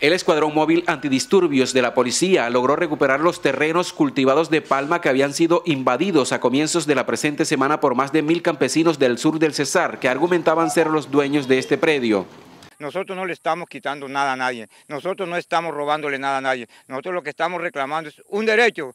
El escuadrón móvil antidisturbios de la policía logró recuperar los terrenos cultivados de palma que habían sido invadidos a comienzos de la presente semana por más de mil campesinos del sur del Cesar que argumentaban ser los dueños de este predio. Nosotros no le estamos quitando nada a nadie, nosotros no estamos robándole nada a nadie, nosotros lo que estamos reclamando es un derecho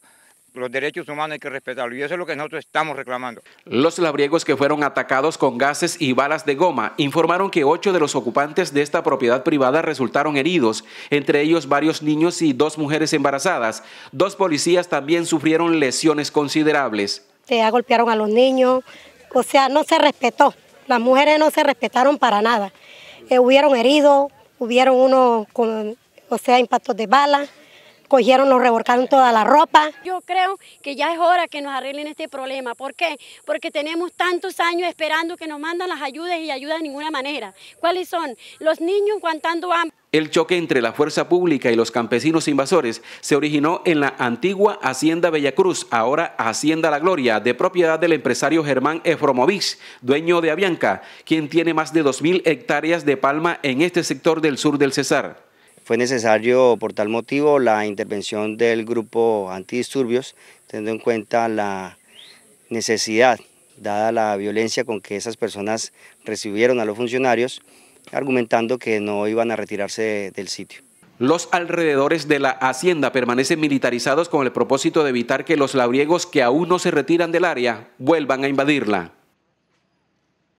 los derechos humanos hay que respetarlos y eso es lo que nosotros estamos reclamando. Los labriegos que fueron atacados con gases y balas de goma informaron que ocho de los ocupantes de esta propiedad privada resultaron heridos, entre ellos varios niños y dos mujeres embarazadas. Dos policías también sufrieron lesiones considerables. Se eh, golpearon a los niños, o sea, no se respetó. Las mujeres no se respetaron para nada. Eh, hubieron heridos, hubieron uno con, o sea, impactos de balas cogieron, nos reborcaron toda la ropa. Yo creo que ya es hora que nos arreglen este problema. ¿Por qué? Porque tenemos tantos años esperando que nos mandan las ayudas y ayuda de ninguna manera. ¿Cuáles son? Los niños aguantando hambre. El choque entre la fuerza pública y los campesinos invasores se originó en la antigua Hacienda Cruz ahora Hacienda La Gloria, de propiedad del empresario Germán Efromovich, dueño de Avianca, quien tiene más de 2.000 hectáreas de palma en este sector del sur del Cesar. Fue necesario, por tal motivo, la intervención del grupo antidisturbios, teniendo en cuenta la necesidad, dada la violencia con que esas personas recibieron a los funcionarios, argumentando que no iban a retirarse del sitio. Los alrededores de la hacienda permanecen militarizados con el propósito de evitar que los labriegos que aún no se retiran del área vuelvan a invadirla.